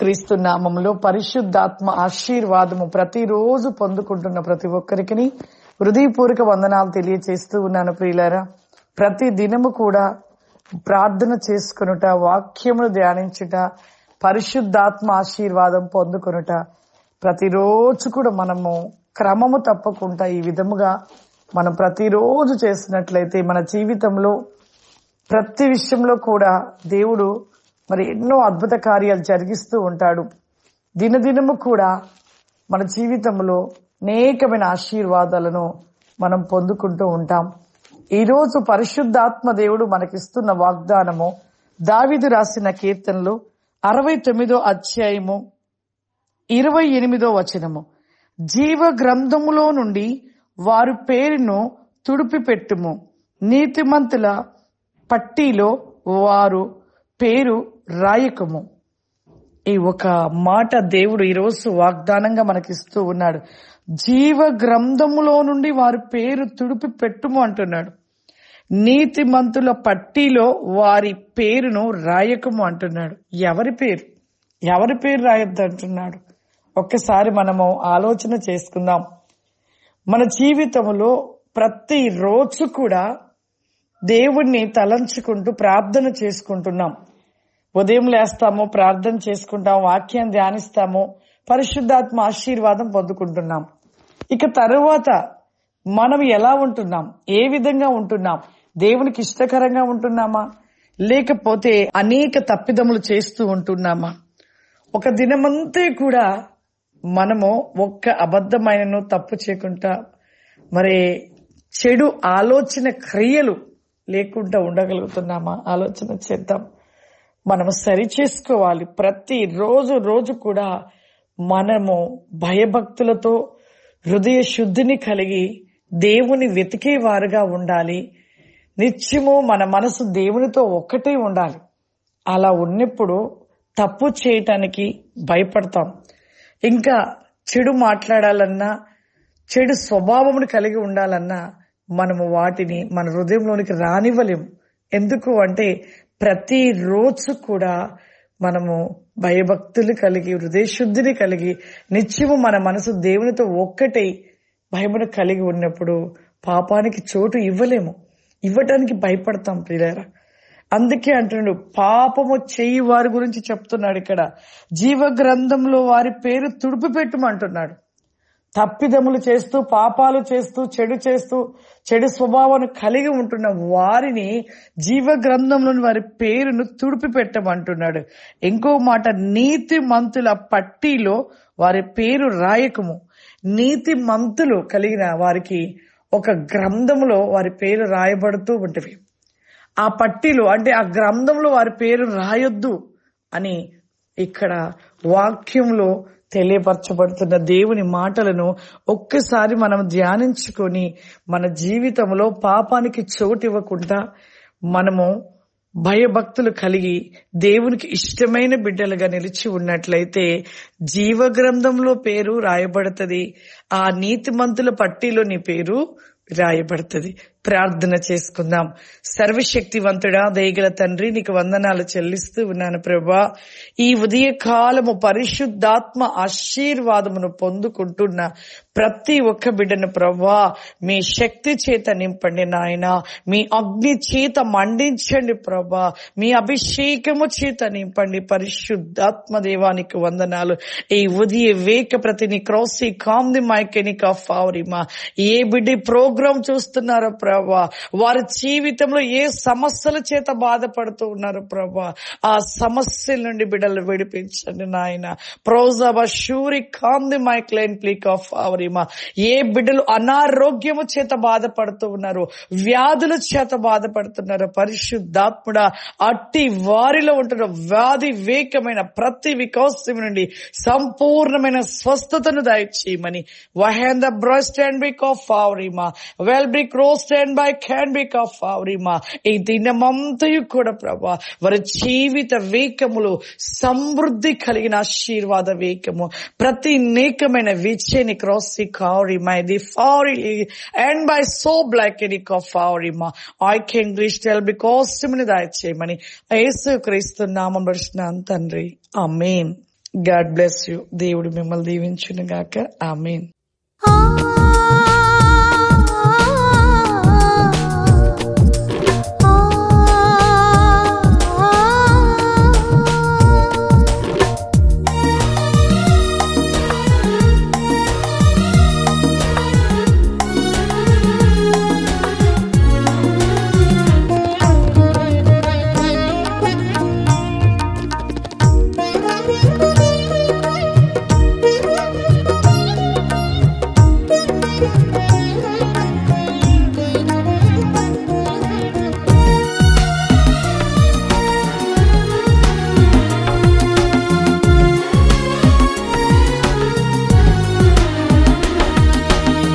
క్రీస్తు నామంలో పరిశుద్ధాత్మ ఆశీర్వాదము ప్రతిరోజు పొందుకుంటున్న ప్రతి ఒక్కరికి హృదయపూర్వక వందనాలు తెలియచేస్తూ ఉన్నాను ప్రియులారా ప్రతి దినము కూడా ప్రార్థన చేసుకునుట వాక్యమును ధ్యానించుట పరిశుద్ధాత్మ ఆశీర్వాదం పొందుకొనుట ప్రతిరోజు కూడా మనము క్రమము తప్పకుండా ఈ విధముగా మనం ప్రతిరోజు చేసినట్లయితే మన జీవితంలో ప్రతి విషయంలో కూడా దేవుడు మరి ఎన్నో అద్భుత కార్యాలు జరిగిస్తూ ఉంటాడు దినదినము కూడా మన జీవితంలో అనేకమైన ఆశీర్వాదాలను మనం పొందుకుంటూ ఉంటాం ఈరోజు పరిశుద్ధాత్మ దేవుడు మనకిస్తున్న వాగ్దానము దావిదు రాసిన కీర్తనలు అరవై తొమ్మిదో అధ్యాయము ఇరవై ఎనిమిదో వచనము జీవ గ్రంథములో నుండి వారు పేరును తుడిపి పెట్టుము నీతిమంతుల పట్టీలో వారు పేరు రాయకము ఈ ఒక మాట దేవుడు ఈరోజు వాగ్దానంగా మనకిస్తూ ఉన్నాడు జీవ గ్రంథములో నుండి వారి పేరు తుడిపి పెట్టుము అంటున్నాడు నీతి మంతుల పట్టీలో వారి పేరును రాయకము అంటున్నాడు ఎవరి పేరు ఎవరి పేరు రాయొద్దు అంటున్నాడు ఒక్కసారి మనము ఆలోచన చేసుకుందాం మన జీవితంలో ప్రతి రోజు కూడా దేవుణ్ణి తలంచుకుంటూ ప్రార్థన చేసుకుంటున్నాం ఉదయం లేస్తాము ప్రార్థన చేసుకుంటాం వాక్యం ధ్యానిస్తాము పరిశుద్ధాత్మ ఆశీర్వాదం పొందుకుంటున్నాం ఇక తరువాత మనం ఎలా ఉంటున్నాం ఏ విధంగా ఉంటున్నాం దేవునికి ఇష్టకరంగా ఉంటున్నామా లేకపోతే అనేక తప్పిదములు చేస్తూ ఉంటున్నామా ఒక దినమంతే కూడా మనము ఒక్క అబద్ధమైనను తప్పు చేయకుండా మరి చెడు ఆలోచన క్రియలు లేకుండా ఉండగలుగుతున్నామా ఆలోచన చేద్దాం మనము సరిచేసుకోవాలి ప్రతి రోజు రోజు కూడా మనము భయభక్తులతో హృదయ శుద్ధిని కలిగి దేవుని వెతికేవారుగా ఉండాలి నిత్యము మన మనసు దేవునితో ఒక్కటే ఉండాలి అలా ఉన్నప్పుడు తప్పు చేయటానికి భయపడతాం ఇంకా చెడు మాట్లాడాలన్నా చెడు స్వభావమును కలిగి ఉండాలన్నా మనము వాటిని మన హృదయంలోనికి రానివ్వలేము ఎందుకు అంటే ప్రతిరోజు కూడా మనము భయభక్తులు కలిగి హృదయశుద్ధిని కలిగి నిత్యము మన మనసు దేవునితో ఒక్కటే భయమును కలిగి ఉన్నప్పుడు పాపానికి చోటు ఇవ్వలేము ఇవ్వటానికి భయపడతాం ప్రియులారా అందుకే అంటున్నాడు పాపము చేయి వారి గురించి చెప్తున్నాడు ఇక్కడ జీవ గ్రంథంలో వారి పేరు తుడుపు పెట్టుమంటున్నాడు తప్పిదములు చేస్తూ పాపాలు చేస్తూ చెడు చేస్తూ చెడు స్వభావాన్ని కలిగి ఉంటున్న వారిని జీవ గ్రంథంలోని వారి పేరును తుడిపి పెట్టమంటున్నాడు ఇంకో మాట నీతి మంతుల పట్టీలో వారి పేరు రాయకము నీతి మంతులు కలిగిన వారికి ఒక గ్రంథంలో వారి పేరు రాయబడుతూ ఉంటవి ఆ పట్టీలు అంటే ఆ గ్రంథంలో వారి పేరు రాయొద్దు అని ఇక్కడ వాక్యంలో తెలియపరచబడుతున్న దేవుని మాటలను ఒక్కసారి మనం ధ్యానించుకొని మన జీవితంలో పాపానికి చోటు ఇవ్వకుండా మనము భయభక్తులు కలిగి దేవునికి ఇష్టమైన బిడ్డలుగా నిలిచి ఉన్నట్లయితే జీవ గ్రంథంలో పేరు రాయబడుతుంది ఆ నీతి పట్టీలో నీ పేరు రాయబడుతుంది ప్రార్థన చేసుకుందాం సర్వశక్తివంతుడా దేగల తండ్రి నీకు వందనాలు చెల్లిస్తూ ఉన్నాను ప్రభా ఈ ఉదయ కాలము పరిశుద్ధాత్మ ఆశీర్వాదమును పొందుకుంటున్న ప్రతి ఒక్క బిడ్డను ప్రభా మీ శక్తి చేత నింపండి నాయన మీ అగ్ని చేత మండించండి ప్రభా మీ అభిషేకము చేత నింపండి పరిశుద్ధాత్మ దేవానికి వందనాలు ఈ ఉదయ వేక ప్రతిని క్రోసి ది మైకెనిక్ ఆఫ్ ఫావరిమా ఏ బిడ్డ ప్రోగ్రాం చూస్తున్నారో ప్రభా వారి జీవితంలో ఏ సమస్యల చేత బాధపడుతూ ఉన్నారు ప్రభా ఆ సమస్యల నుండి బిడ్డలు విడిపించండి నాయన ప్రోజబ షూరి కాంది మై క్లైన్ ప్లీక్ ఆఫ్ అవరిమా ఏ బిడ్డలు అనారోగ్యము చేత బాధపడుతూ ఉన్నారు వ్యాధుల చేత బాధపడుతున్నారు పరిశుద్ధాత్ముడ అట్టి వారిలో ఉంటున్న వ్యాధి వేకమైన ప్రతి వికాసం నుండి సంపూర్ణమైన స్వస్థతను దయచేయమని వహేంద్ర బ్రోస్టాండ్ బిక్ ఆఫ్ ఆవరిమా వెల్ బిక్ రోస్టాండ్ రిటర్న్ బై క్యాన్ బిక్ ఆఫ్ ఆవరిమా ఈ దినమంతయు కూడా ప్రభా వారి జీవిత వీకములు సమృద్ధి కలిగిన ఆశీర్వాద వీకము ప్రతి నీకమైన విచ్చేని క్రాసి కావరిమా ఇది ఫారి అండ్ బై సో బ్లాక్ ఎని కావరిమా ఐ కెన్ రీచ్ టెల్ బికాస్ దయచేయమని యేసు క్రీస్తు నామం ప్రశ్న తండ్రి ఆ మెయిన్ గాడ్ బ్లెస్ యూ దేవుడు మిమ్మల్ని దీవించును గాక ఆ మెయిన్